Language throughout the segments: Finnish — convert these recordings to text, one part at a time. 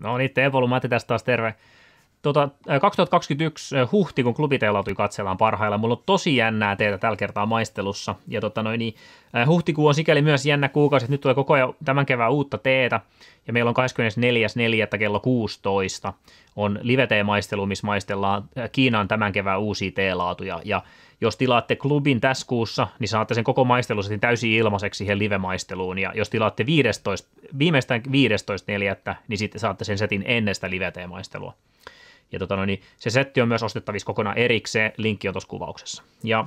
No niin, Teepolu, Matti tästä taas terve. Tota, 2021 huhti, kun klubit katsellaan parhailla. Mulla on tosi jännää teitä tällä kertaa maistelussa. Ja tota noin, niin, huhtikuu on sikäli myös jännä kuukausi, että nyt tulee koko ajan tämän kevään uutta teetä. Ja meillä on 24.4. kello 16 on live-teemaistelu, missä maistellaan Kiinan tämän kevään uusia teelaatuja. Ja jos tilaatte klubin tässä kuussa, niin saatte sen koko maistelusetin täysin ilmaiseksi siihen live-maisteluun. Ja jos tilaatte 15, viimeistään 15.4., niin sitten saatte sen setin ennen sitä live-teemaistelua. Ja tota noin, niin se setti on myös ostettavissa kokonaan erikseen, linkki on tuossa kuvauksessa. Ja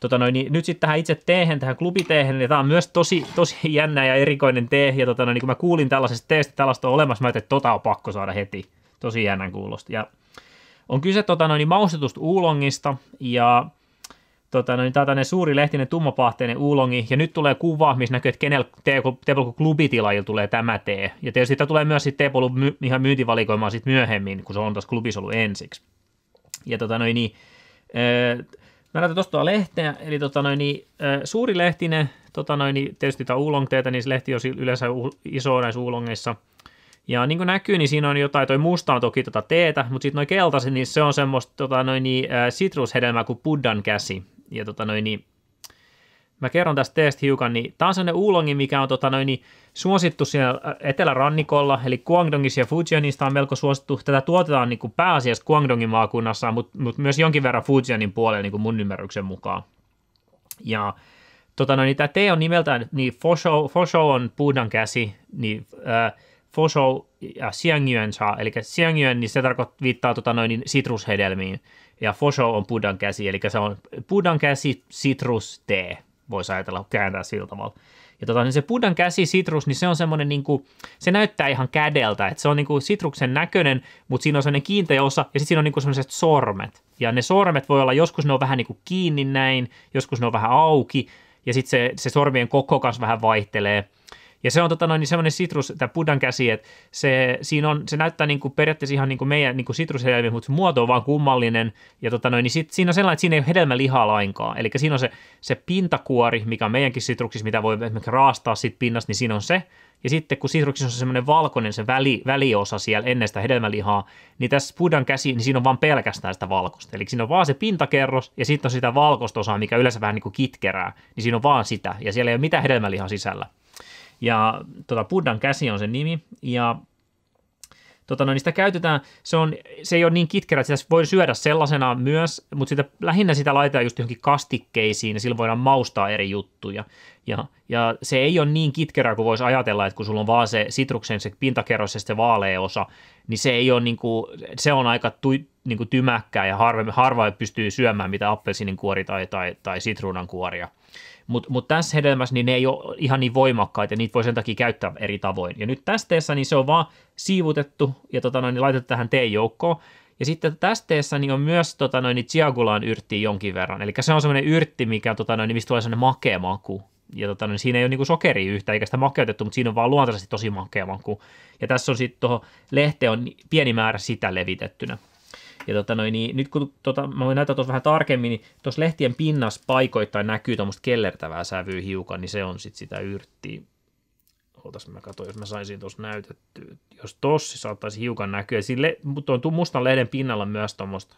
tota noin, niin nyt sitten tähän itse teehen, tähän klubiteehen, ja niin tämä on myös tosi, tosi jännä ja erikoinen tee, ja tota noin, kun mä kuulin tällaisesta teestä, tällaista on olemassa, mä ajattelin, että tota on pakko saada heti. Tosi jännän kuulosta. Ja on kyse tota noin, maustetusta uulongista, ja tota, no, niin tämä on suuri lehtinen, tummapahteinen uulongi, ja nyt tulee kuva, missä näkyy, että kenellä Tepolku klubitilajilla tulee tämä tee. Ja tietysti sitä tulee myös sitten Tepolu my, ihan myyntivalikoimaan sit myöhemmin, kun se on tuossa klubissa ollut ensiksi. Ja tota noin, niin, ää, Mä näytän tuosta lehteä, eli tota noin, niin, suuri lehtinen, tota noin, niin, tietysti tämä teetä, niin se lehti on yleensä iso näissä uulongeissa. Ja niin kuin näkyy, niin siinä on jotain, toi musta on toki tuota teetä, mutta sitten noin keltaiset, niin se on semmoista tota noin, niin, sitrushedelmää kuin puddan käsi ja tota noin, niin, mä kerron tästä teestä hiukan, niin tämä on sellainen uulongi, mikä on tota noin, niin, suosittu siellä äh, etelärannikolla, eli Guangdongissa ja Fujianista on melko suosittu. Tätä tuotetaan niin kuin pääasiassa Guangdongin maakunnassa, mutta mut myös jonkin verran Fujianin puolella niin kuin mun ymmärryksen mukaan. Ja tota noin, niin tämä tee on nimeltään, niin Fosho, Foshou on Buddhan käsi, niin äh, Fosho ja Xiangyuan saa, eli Xiangyuan, niin se tarkoittaa, viittaa tota noin, niin sitrushedelmiin. Ja Fosho on pudan käsi, eli se on pudan käsi citrus tee, voisi ajatella kääntää sillä tavalla. Ja tota, niin se pudan käsi sitrus, niin se on semmoinen, niin kuin, se näyttää ihan kädeltä, että se on niin kuin sitruksen näköinen, mutta siinä on semmoinen kiinteä osa, ja sitten siinä on niin kuin semmoiset sormet. Ja ne sormet voi olla, joskus ne on vähän niin kuin kiinni näin, joskus ne on vähän auki, ja sitten se, se sormien koko kanssa vähän vaihtelee. Ja se on tota noin, niin semmoinen sitrus, tämä pudan käsi, että se, siinä on, se näyttää niin kuin periaatteessa ihan niin kuin meidän niin kuin sitrushedelmiä, mutta se muoto on vaan kummallinen. Ja tota noin, niin sit, siinä on sellainen, että siinä ei ole lihaa lainkaan. Eli siinä on se, se pintakuori, mikä on meidänkin sitruksissa, mitä voi esimerkiksi raastaa sit pinnasta, niin siinä on se. Ja sitten kun sitruksissa on semmoinen valkoinen se väli, väliosa siellä ennen sitä hedelmälihaa, niin tässä pudan käsi, niin siinä on vaan pelkästään sitä valkoista. Eli siinä on vaan se pintakerros ja sitten on sitä valkoista osaa, mikä yleensä vähän niin kuin kitkerää, niin siinä on vaan sitä. Ja siellä ei ole mitään hedelmälihaa sisällä. Ja tota, Buddhan käsi on sen nimi, ja tota, no, niin sitä käytetään, se, on, se ei ole niin kitkerä, että sitä voi syödä sellaisena myös, mutta sitä, lähinnä sitä laitetaan just johonkin kastikkeisiin, ja sillä voidaan maustaa eri juttuja. Ja, ja se ei ole niin kitkerä kuin voisi ajatella, että kun sulla on vaan se sitruksen se pintakerros ja se vaalea osa, niin se ei ole niin kuin, se on aika tui, niin kuin tymäkkää ja harva, harva pystyy syömään mitä appelsiinin kuori tai, tai, tai sitruunan kuoria. Mutta mut tässä hedelmässä niin ne ei ole ihan niin voimakkaita, ja niitä voi sen takia käyttää eri tavoin. Ja nyt tässä teessä niin se on vaan siivutettu ja tota noin, niin laitettu tähän joukkoon. Ja sitten tässä teessä niin on myös tota noin, Chiagulaan niin yrtti jonkin verran. Eli se on semmoinen yrtti, mikä, tota noin, niin mistä tulee semmoinen makea maku. Ja tota, noin, siinä ei ole niin sokeri yhtä eikä sitä makeutettu, mutta siinä on vaan luontaisesti tosi makea maku. Ja tässä on sitten tuohon lehteen on pieni määrä sitä levitettynä. Ja tota noin, niin nyt kun tota, mä voin näyttää tuossa vähän tarkemmin, niin tuossa lehtien pinnas paikoittain näkyy tuommoista kellertävää sävyä hiukan, niin se on sitten sitä yrttiä. Ootas, mä katsoin, jos mä saisin tuossa näytettyä. Jos tossi saattaisi hiukan näkyä. Sille, mutta on mustan lehden pinnalla myös tuommoista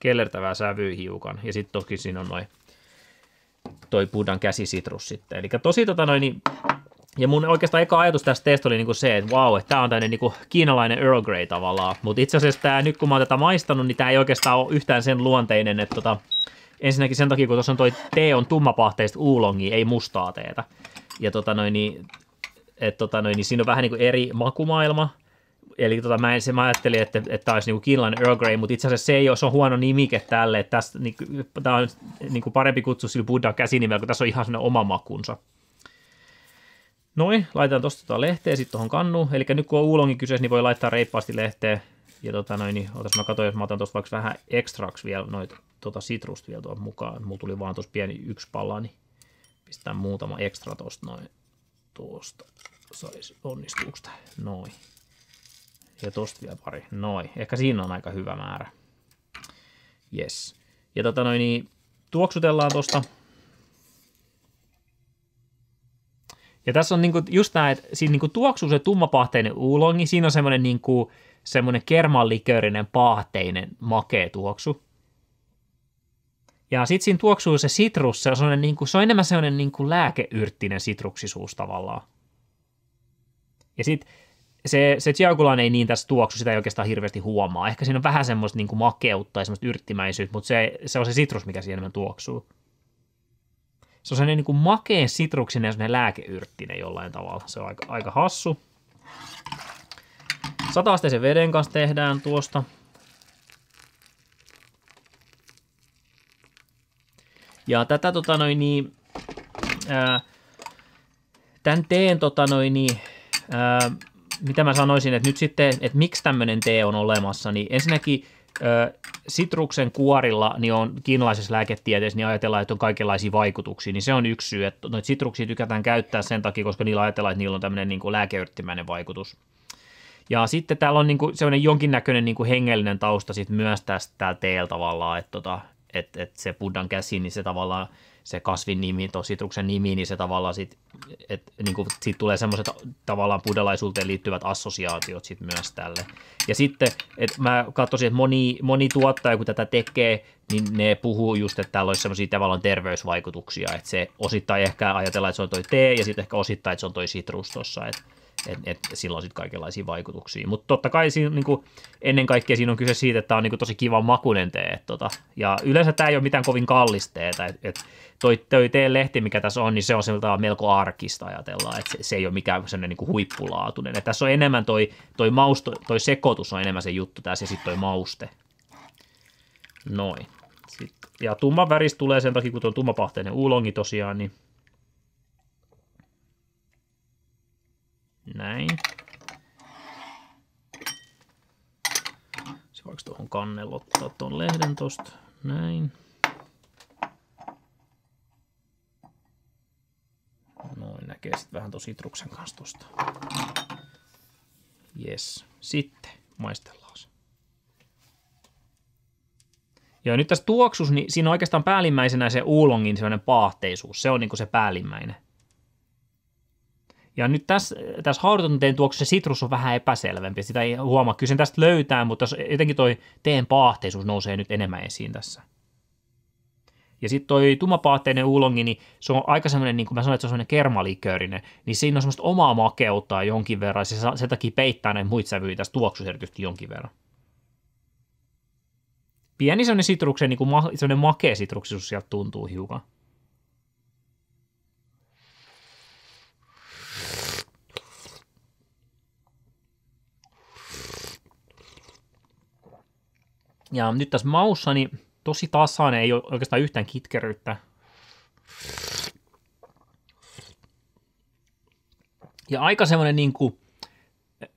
kellertävää sävyä hiukan. Ja sitten toki siinä on noin toi Buddhan käsisitrus sitten. Eli tosi tota noin, niin ja mun oikeastaan eka ajatus tästä teestä oli niinku se, että vau, wow, että tämä on tämmöinen niinku kiinalainen Earl Grey tavallaan. Mutta itse asiassa tää, nyt kun mä oon tätä maistanut, niin tämä ei oikeastaan ole yhtään sen luonteinen, että tota, ensinnäkin sen takia, kun tuossa on toi tee on tummapahteista uulongi, ei mustaa teetä. Ja tota noin, niin, et tota noin, niin siinä on vähän niinku eri makumaailma. Eli tota, mä, en, se, mä ajattelin, että tämä olisi niinku kiinalainen Earl Grey, mutta itse asiassa se ei ole, se on huono nimike tälle. Että tästä, niinku, tämä on niinku parempi kutsu sillä Buddha käsinimellä, kun tässä on ihan oma makunsa. Noi, laitetaan tosta tuota lehteä sitten tuohon kannuun. Eli nyt kun on uulongin kyseessä, niin voi laittaa reippaasti lehteä. Ja tota noin, niin otas mä katsoin, jos mä otan tuosta vaikka vähän ekstraksi vielä noita tota sitrust vielä tuon mukaan. Mulla tuli vaan tuossa pieni yksi pala, niin pistetään muutama ekstra tuosta noin. Tuosta saisi onnistuuko Noin. Ja tosta vielä pari. Noin. Ehkä siinä on aika hyvä määrä. Yes. Ja tota noin, niin tuoksutellaan tuosta Ja tässä on niinku just näin, että siinä niinku tuoksuu se tummapahteinen uulongi, siinä on semmoinen niinku, semmoinen kermanliköörinen paahteinen makea tuoksu. Ja sitten siinä tuoksuu se sitrus, se on, semmoinen niinku, se on enemmän semmoinen niinku lääkeyrttinen sitruksisuus tavallaan. Ja sitten se, se ei niin tässä tuoksu, sitä ei oikeastaan hirveästi huomaa. Ehkä siinä on vähän semmoista niinku makeutta ja semmoista yrttimäisyyttä, mutta se, se on se sitrus, mikä siinä enemmän tuoksuu. Se on sellainen niin kuin makeen sitruksinen ja lääkeyrttinen jollain tavalla. Se on aika, aika hassu. 100 asteisen veden kanssa tehdään tuosta. Ja tätä tota noin niin, ää, tämän teen tota noin niin, ää, mitä mä sanoisin, että nyt sitten, että miksi tämmöinen tee on olemassa, niin ensinnäkin sitruksen kuorilla niin on kiinalaisessa lääketieteessä niin ajatellaan, että on kaikenlaisia vaikutuksia, niin se on yksi syy, että noita sitruksia tykätään käyttää sen takia, koska niillä ajatellaan, että niillä on tämmöinen niin lääkeyrttimäinen vaikutus. Ja sitten täällä on niin kuin sellainen jonkinnäköinen niin kuin hengellinen tausta sit myös tästä teellä tavallaan, että tota, että, se Buddhan käsi, niin se tavallaan se kasvin nimi, tuo sitruksen nimi, niin se tavallaan sit, et, niin kuin, sit tulee semmoiset tavallaan pudelaisuuteen liittyvät assosiaatiot sit myös tälle. Ja sitten, että mä katsoisin, että moni, moni tuottaja, kun tätä tekee, niin ne puhuu just, että täällä olisi semmoisia tavallaan terveysvaikutuksia, että se osittain ehkä ajatellaan, että se on toi tee ja sitten ehkä osittain, että se on toi sitrus tuossa, että et, et silloin sitten kaikenlaisia vaikutuksia. Mutta totta kai siinä, niinku, kuin, ennen kaikkea siinä on kyse siitä, että tämä on niinku, tosi kiva makunen tee. Et, tota, ja yleensä tämä ei ole mitään kovin kallisteetä. Et, et, toi, toi lehti, mikä tässä on, niin se on siltä melko arkista ajatellaan, että se, se ei ole mikään sellainen niin kuin huippulaatuinen. Et tässä on enemmän toi, toi, mausto, toi sekoitus on enemmän se juttu tässä ja sitten toi mauste. Noin. Sitten. Ja tumman väris tulee sen takia, kun tuo tummapahteinen uulongi tosiaan, niin – Näin. Se vaikka tuohon kannella ottaa tuon lehden tosta. Näin. Noin niin näkee sitten vähän tuon sitruksen kanssa tosta. Yes. Sitten maistellaan. Joo, nyt tässä tuoksus, niin siinä on oikeastaan päällimmäisenä se uulongin sellainen paahteisuus. Se on niin kuin se päällimmäinen. Ja nyt tässä, tässä hauduton tuoksussa se sitrus on vähän epäselvempi. Sitä ei huomaa. Kyllä sen tästä löytää, mutta jotenkin toi teen paahteisuus nousee nyt enemmän esiin tässä. Ja sitten toi tumapaatteinen uulongi, niin se on aika semmoinen, niin kuin mä sanoin, että se on semmoinen kermaliköörinen, niin siinä on semmoista omaa makeuttaa jonkin verran, ja se sen takia peittää näin muita sävyjä tässä tuoksussa erityisesti jonkin verran. Pieni semmoinen sitruksen, niin kuin ma, semmoinen makea sitruksisuus sieltä tuntuu hiukan. Ja nyt tässä maussa niin tosi tasainen, ei ole oikeastaan yhtään kitkeryyttä. Ja aika semmoinen niin kuin,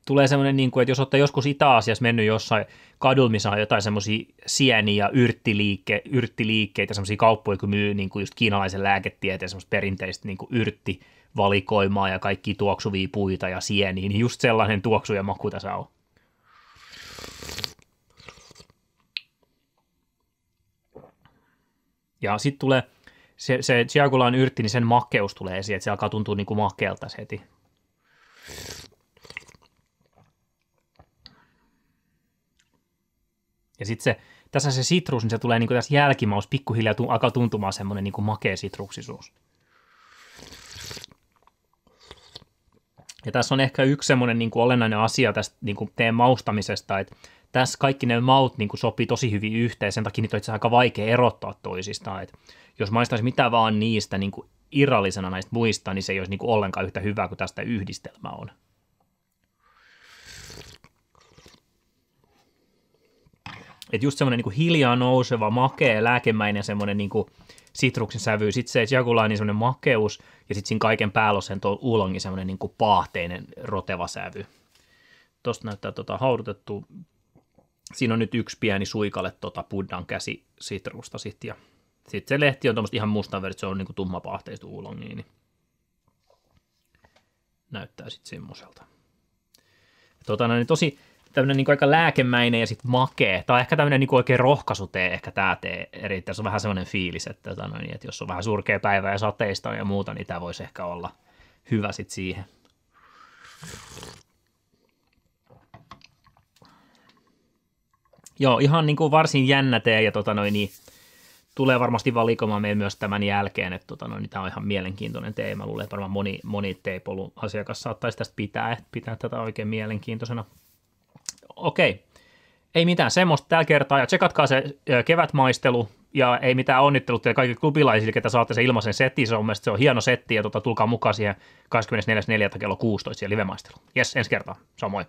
tulee semmoinen, niin kuin, että jos olette joskus Itä-Aasiassa mennyt jossain kadulla, missä on jotain semmoisia sieniä ja yrttiliikke, yrttiliikkeitä, semmoisia kauppoja, kun myy niin kuin just kiinalaisen lääketieteen semmoista perinteistä niin kuin yrttivalikoimaa ja kaikki tuoksuvia puita ja sieniä, niin just sellainen tuoksu ja maku tässä on. Ja sitten tulee se, se Chiagulan yrtti, niin sen makkeus tulee esiin, että se alkaa tuntua niin kuin makkeelta heti. Ja sitten se, tässä se sitrus, niin se tulee niin kuin tässä jälkimaus pikkuhiljaa tu- alkaa tuntumaan semmoinen niin kuin makea sitruksisuus. Ja tässä on ehkä yksi semmoinen niin kuin olennainen asia tästä niin kuin teen maustamisesta, että tässä kaikki ne maut niin kuin sopii tosi hyvin yhteen, sen takia niitä on itse aika vaikea erottaa toisistaan. Et jos maistaisi mitä vaan niistä niin kuin irrallisena näistä muista, niin se ei olisi niin kuin ollenkaan yhtä hyvää kuin tästä yhdistelmä on. Että just semmoinen niin hiljaa nouseva, makea, lääkemäinen semmoinen niin kuin sitruksen sävy, sitten se jakulainin semmoinen makeus, ja sitten siinä kaiken päällä on sen tuo ulongin semmoinen niin kuin paahteinen roteva sävy. Tuosta näyttää tota, haudutettu siinä on nyt yksi pieni suikale tota Buddhan käsi sitrusta sitten ja sitten se lehti on tuommoista ihan mustan se on niinku tumma pahteistu uulongia, niin näyttää sitten semmoiselta. Tota, no, niin tosi tämmöinen niin aika lääkemäinen ja sitten makee. tai ehkä tämmöinen niin oikein tee, ehkä tämä tee eri. se on vähän semmoinen fiilis, että, tota, no, niin, että jos on vähän surkea päivä ja sateista ja muuta, niin tämä voisi ehkä olla hyvä sitten siihen. Joo, ihan niin kuin varsin jännä tee ja tota noin, niin tulee varmasti valikoimaan meidän myös tämän jälkeen, että tota noin, niin tämä on ihan mielenkiintoinen teema. Luulen, että varmaan moni, moni teipolun asiakas saattaisi tästä pitää, eh, pitää tätä oikein mielenkiintoisena. Okei, ei mitään semmoista tällä kertaa ja tsekatkaa se kevätmaistelu, ja ei mitään onnittelut teille kaikille klubilaisille, ketä saatte sen ilmaisen setin. Se on mielestäni se on hieno setti ja tota, tulkaa mukaan siihen 24.4. kello 16 siihen livemaistelu. Jes, ensi kertaa. Se on moi.